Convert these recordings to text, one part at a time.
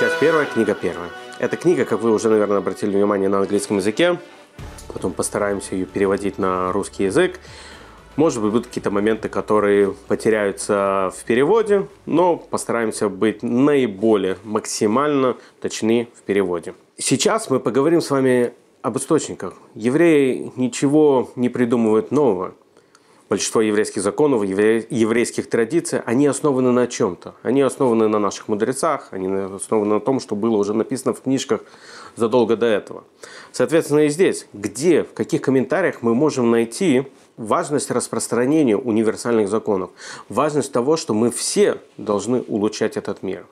Часть первая, книга первая. Эта книга, как вы уже, наверное, обратили внимание, на английском языке. Потом постараемся ее переводить на русский язык. Может быть, будут какие-то моменты, которые потеряются в переводе, но постараемся быть наиболее максимально точны в переводе. Сейчас мы поговорим с вами об источниках. Евреи ничего не придумывают нового – большинство еврейских законов, еврейских традиций, они основаны на чем-то. Они основаны на наших мудрецах, они основаны на том, что было уже написано в книжках задолго до этого. Соответственно, и здесь, где, в каких комментариях мы можем найти важность распространения универсальных законов, важность того, что мы все должны улучшать этот мир.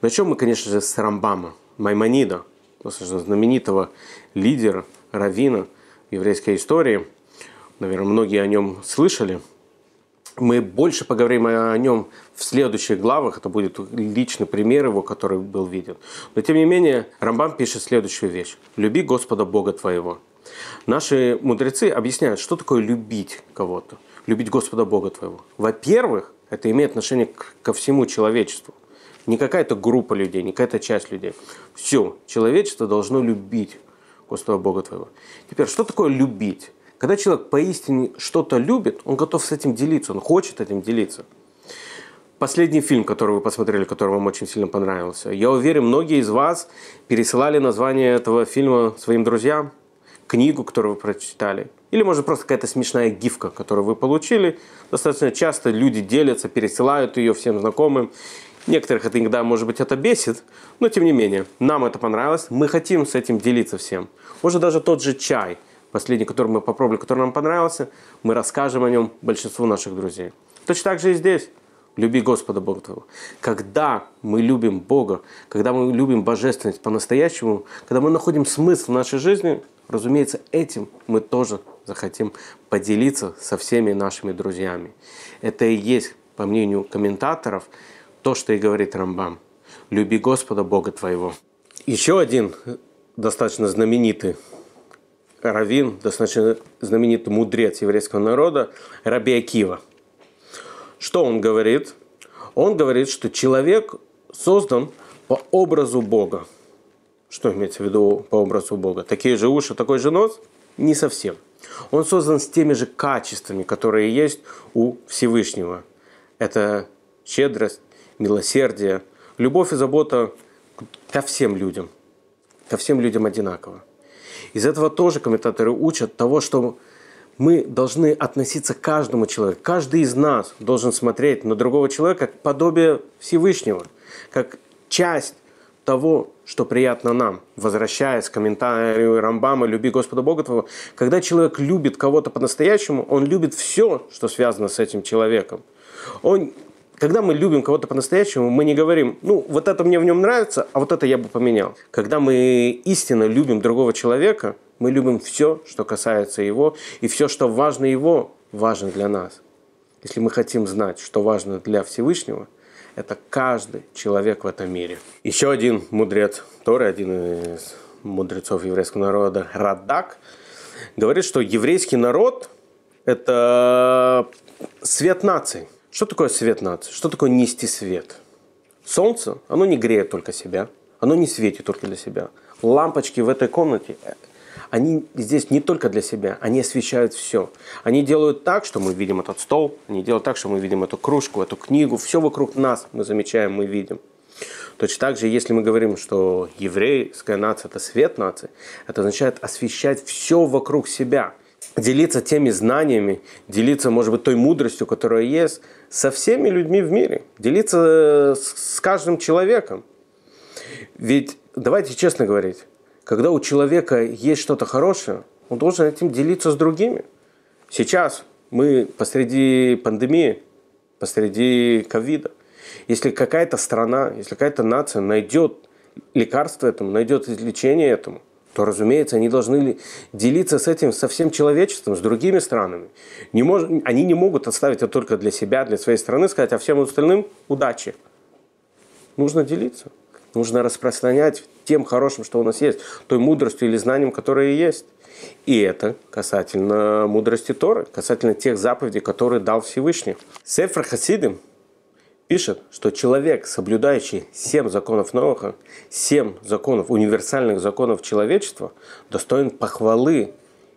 Начнем мы, конечно же, с Рамбама, Маймонида, достаточно знаменитого лидера, равина еврейской истории – наверное, многие о нем слышали. Мы больше поговорим о нем в следующих главах, это будет личный пример его, который был виден. Но тем не менее, Рамбам пишет следующую вещь. «Люби Господа Бога твоего». Наши мудрецы объясняют, что такое любить кого-то, любить Господа Бога твоего. Во-первых, это имеет отношение ко всему человечеству. Не какая-то группа людей, не какая-то часть людей. Все человечество должно любить Господа Бога твоего. Теперь, что такое любить? Когда человек поистине что-то любит, он готов с этим делиться, он хочет этим делиться. Последний фильм, который вы посмотрели, который вам очень сильно понравился. Я уверен, многие из вас пересылали название этого фильма своим друзьям, книгу, которую вы прочитали. Или, может, просто какая-то смешная гифка, которую вы получили. Достаточно часто люди делятся, пересылают ее всем знакомым. Некоторых это иногда, может быть, это бесит, но тем не менее, нам это понравилось, мы хотим с этим делиться всем. Может, даже тот же чай – последний, который мы попробовали, который нам понравился, мы расскажем о нем большинству наших друзей. Точно так же и здесь. Люби Господа Бога твоего. Когда мы любим Бога, когда мы любим божественность по-настоящему, когда мы находим смысл в нашей жизни, разумеется, этим мы тоже захотим поделиться со всеми нашими друзьями. Это и есть, по мнению комментаторов, то, что и говорит Рамбам. «Люби Господа Бога твоего». Еще один достаточно знаменитый Равин, достаточно знаменитый мудрец еврейского народа, Раби Акива. Что он говорит? Он говорит, что человек создан по образу Бога. Что имеется в виду по образу Бога? Такие же уши, такой же нос? Не совсем. Он создан с теми же качествами, которые есть у Всевышнего. Это щедрость, милосердие, любовь и забота ко всем людям. Ко всем людям одинаково. Из этого тоже комментаторы учат того, что мы должны относиться к каждому человеку. Каждый из нас должен смотреть на другого человека как подобие Всевышнего, как часть того, что приятно нам. Возвращаясь к комментарию Рамбама «Люби Господа Бога твоего», когда человек любит кого-то по-настоящему, он любит все, что связано с этим человеком. Он когда мы любим кого-то по-настоящему, мы не говорим, ну, вот это мне в нем нравится, а вот это я бы поменял. Когда мы истинно любим другого человека, мы любим все, что касается его, и все, что важно его, важно для нас. Если мы хотим знать, что важно для Всевышнего, это каждый человек в этом мире. Еще один мудрец Торы, один из мудрецов еврейского народа, Радак, говорит, что еврейский народ – это свет нации. Что такое свет нации? Что такое нести свет? Солнце, оно не греет только себя, оно не светит только для себя. Лампочки в этой комнате, э, они здесь не только для себя, они освещают все. Они делают так, что мы видим этот стол, они делают так, что мы видим эту кружку, эту книгу, все вокруг нас мы замечаем, мы видим. Точно так же, если мы говорим, что еврейская нация – это свет нации, это означает освещать все вокруг себя делиться теми знаниями, делиться, может быть, той мудростью, которая есть, со всеми людьми в мире, делиться э, с каждым человеком. Ведь, давайте честно говорить, когда у человека есть что-то хорошее, он должен этим делиться с другими. Сейчас мы посреди пандемии, посреди ковида. Если какая-то страна, если какая-то нация найдет лекарство этому, найдет излечение этому – то, разумеется, они должны делиться с этим со всем человечеством, с другими странами. Не мож... Они не могут оставить это только для себя, для своей страны, сказать, а всем остальным удачи. Нужно делиться. Нужно распространять тем хорошим, что у нас есть, той мудростью или знанием, которое есть. И это касательно мудрости Торы, касательно тех заповедей, которые дал Всевышний. Сефр Хасидим – пишет, что человек, соблюдающий семь законов Ноха, семь законов, универсальных законов человечества, достоин похвалы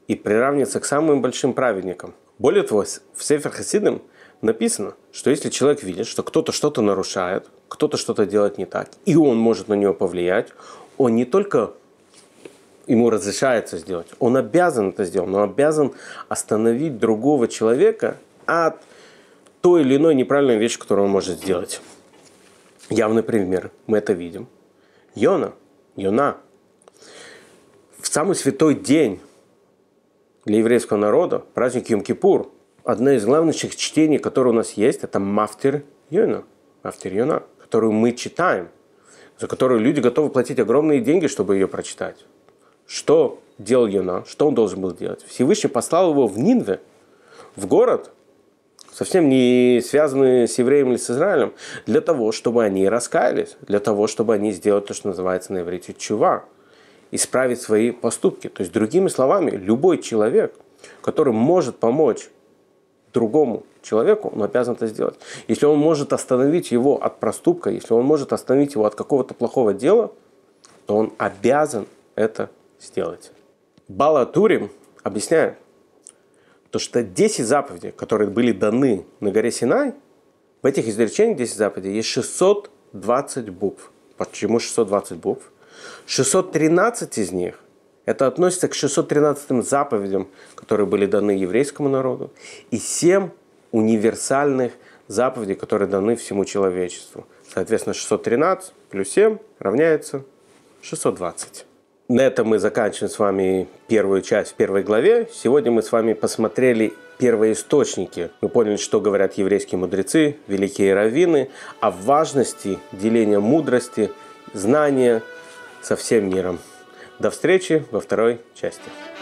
и приравнится к самым большим праведникам. Более того, в Сефер Хасидам написано, что если человек видит, что кто-то что-то нарушает, кто-то что-то делает не так, и он может на него повлиять, он не только ему разрешается сделать, он обязан это сделать, но обязан остановить другого человека от – той или иной неправильной вещи, которую он может сделать. Явный пример. Мы это видим. Йона. Йона. В самый святой день для еврейского народа, праздник Йом-Кипур, одно из главных чтений, которое у нас есть, это Мафтер Йона. Мафтер Йона, которую мы читаем, за которую люди готовы платить огромные деньги, чтобы ее прочитать. Что делал Йона? Что он должен был делать? Всевышний послал его в Нинве, в город, совсем не связанные с евреем или с Израилем, для того, чтобы они раскаялись, для того, чтобы они сделали то, что называется на иврите чува, исправить свои поступки. То есть, другими словами, любой человек, который может помочь другому человеку, он обязан это сделать. Если он может остановить его от проступка, если он может остановить его от какого-то плохого дела, то он обязан это сделать. Балатурим объясняет, то, что 10 заповедей, которые были даны на горе Синай, в этих изречениях 10 заповедей есть 620 букв. Почему 620 букв? 613 из них это относится к 613 заповедям, которые были даны еврейскому народу, и 7 универсальных заповедей, которые даны всему человечеству. Соответственно, 613 плюс 7 равняется 620. На этом мы заканчиваем с вами первую часть в первой главе. Сегодня мы с вами посмотрели первые источники. Мы поняли, что говорят еврейские мудрецы, великие раввины, о важности деления мудрости, знания со всем миром. До встречи во второй части.